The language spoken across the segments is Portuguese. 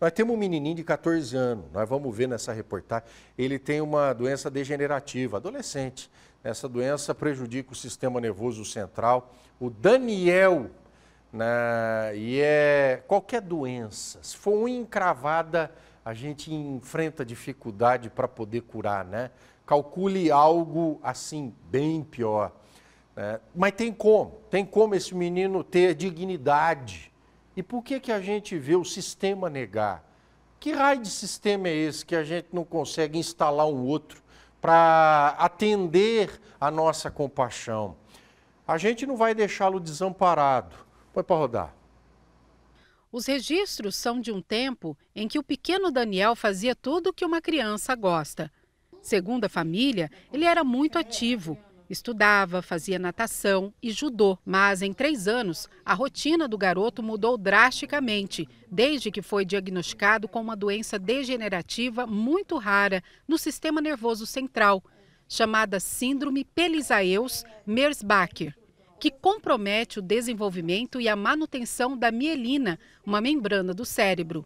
Nós temos um menininho de 14 anos, nós vamos ver nessa reportagem, ele tem uma doença degenerativa, adolescente. Essa doença prejudica o sistema nervoso central. O Daniel, né, e é qualquer doença, se for uma encravada, a gente enfrenta dificuldade para poder curar, né? Calcule algo assim, bem pior. Né? Mas tem como, tem como esse menino ter dignidade e por que, que a gente vê o sistema negar? Que raio de sistema é esse que a gente não consegue instalar um outro para atender a nossa compaixão? A gente não vai deixá-lo desamparado. Põe para rodar. Os registros são de um tempo em que o pequeno Daniel fazia tudo o que uma criança gosta. Segundo a família, ele era muito ativo, Estudava, fazia natação e judô, mas em três anos a rotina do garoto mudou drasticamente, desde que foi diagnosticado com uma doença degenerativa muito rara no sistema nervoso central, chamada Síndrome Pelizaeus-Merzbacher que compromete o desenvolvimento e a manutenção da mielina, uma membrana do cérebro.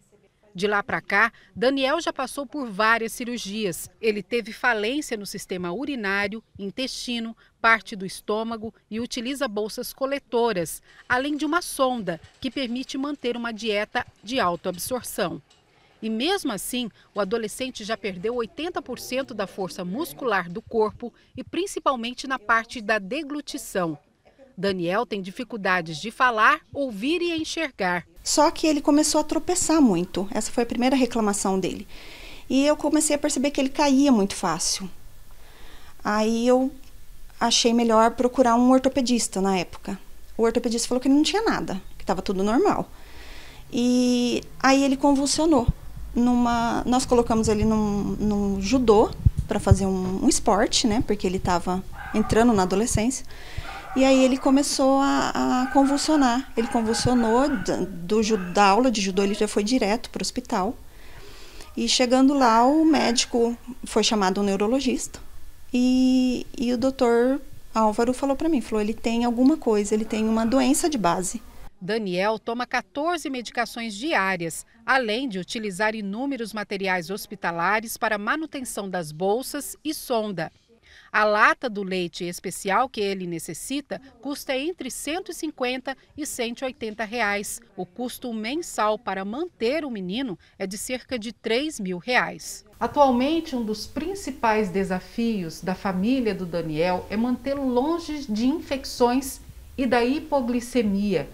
De lá para cá, Daniel já passou por várias cirurgias. Ele teve falência no sistema urinário, intestino, parte do estômago e utiliza bolsas coletoras, além de uma sonda que permite manter uma dieta de autoabsorção. E mesmo assim, o adolescente já perdeu 80% da força muscular do corpo e principalmente na parte da deglutição. Daniel tem dificuldades de falar, ouvir e enxergar. Só que ele começou a tropeçar muito. Essa foi a primeira reclamação dele. E eu comecei a perceber que ele caía muito fácil. Aí eu achei melhor procurar um ortopedista na época. O ortopedista falou que ele não tinha nada, que estava tudo normal. E aí ele convulsionou. Numa, nós colocamos ele num, num judô para fazer um, um, esporte, né? Porque ele estava entrando na adolescência. E aí ele começou a, a convulsionar. Ele convulsionou, do, do, da aula de judô ele já foi direto para o hospital. E chegando lá, o médico foi chamado um neurologista. E, e o doutor Álvaro falou para mim, falou, ele tem alguma coisa, ele tem uma doença de base. Daniel toma 14 medicações diárias, além de utilizar inúmeros materiais hospitalares para manutenção das bolsas e sonda. A lata do leite especial que ele necessita custa entre 150 e 180 reais. O custo mensal para manter o menino é de cerca de 3 mil reais. Atualmente, um dos principais desafios da família do Daniel é mantê-lo longe de infecções e da hipoglicemia,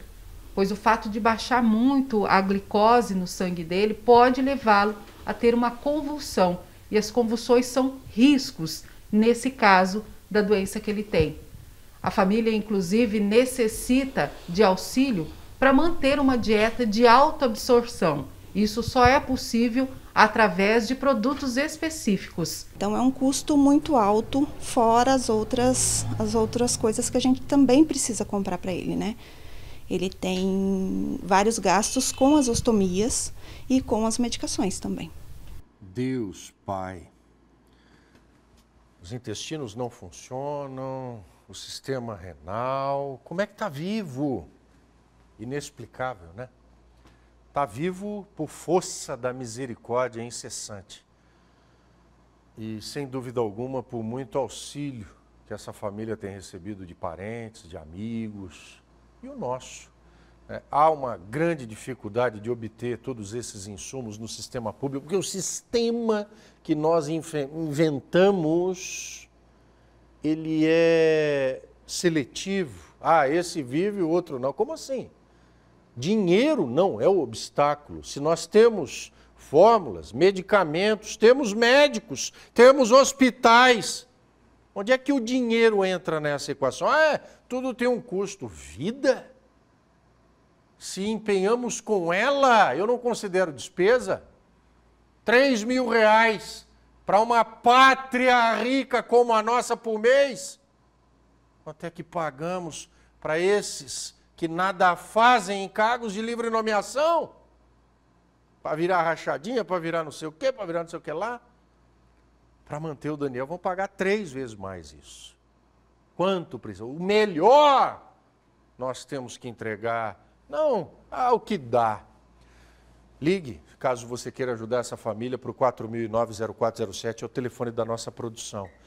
pois o fato de baixar muito a glicose no sangue dele pode levá-lo a ter uma convulsão. E as convulsões são riscos nesse caso da doença que ele tem. A família, inclusive, necessita de auxílio para manter uma dieta de alta absorção. Isso só é possível através de produtos específicos. Então é um custo muito alto, fora as outras as outras coisas que a gente também precisa comprar para ele, né? Ele tem vários gastos com as ostomias e com as medicações também. Deus Pai os intestinos não funcionam, o sistema renal. Como é que está vivo? Inexplicável, né? Está vivo por força da misericórdia incessante. E, sem dúvida alguma, por muito auxílio que essa família tem recebido de parentes, de amigos e o nosso. É, há uma grande dificuldade de obter todos esses insumos no sistema público, porque o sistema que nós inventamos, ele é seletivo. Ah, esse vive, o outro não. Como assim? Dinheiro não é o obstáculo. Se nós temos fórmulas, medicamentos, temos médicos, temos hospitais. Onde é que o dinheiro entra nessa equação? Ah, é, tudo tem um custo. Vida? se empenhamos com ela, eu não considero despesa, 3 mil reais para uma pátria rica como a nossa por mês, até que pagamos para esses que nada fazem em cargos de livre nomeação, para virar rachadinha, para virar não sei o quê, para virar não sei o que lá, para manter o Daniel, vão pagar três vezes mais isso. Quanto precisa? O melhor nós temos que entregar não, ao que dá. Ligue, caso você queira ajudar essa família, para o 4009-0407, é o telefone da nossa produção.